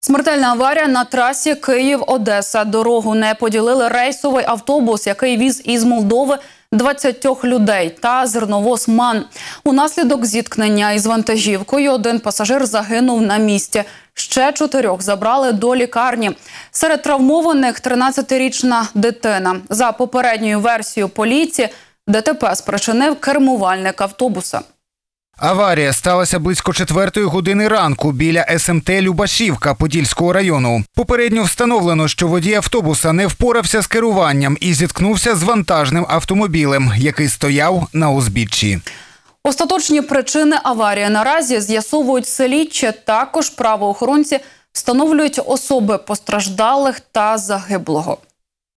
Смертельна аварія на трасі Київ-Одеса. Дорогу не поділили рейсовий автобус, який віз із Молдови 20 людей та зерновоз Ман. Унаслідок зіткнення із вантажівкою один пасажир загинув на місці. Ще чотирьох забрали до лікарні. Серед травмованих 13-річна дитина. За попередньою версією поліції ДТП спричинив кермувальник автобуса. Аварія сталася близько четвертої години ранку біля СМТ ем Любашівка Подільського району. Попередньо встановлено, що водій автобуса не впорався з керуванням і зіткнувся з вантажним автомобілем, який стояв на узбіччі. Остаточні причини аварії наразі з'ясовують селіччя. Також правоохоронці встановлюють особи постраждалих та загиблого.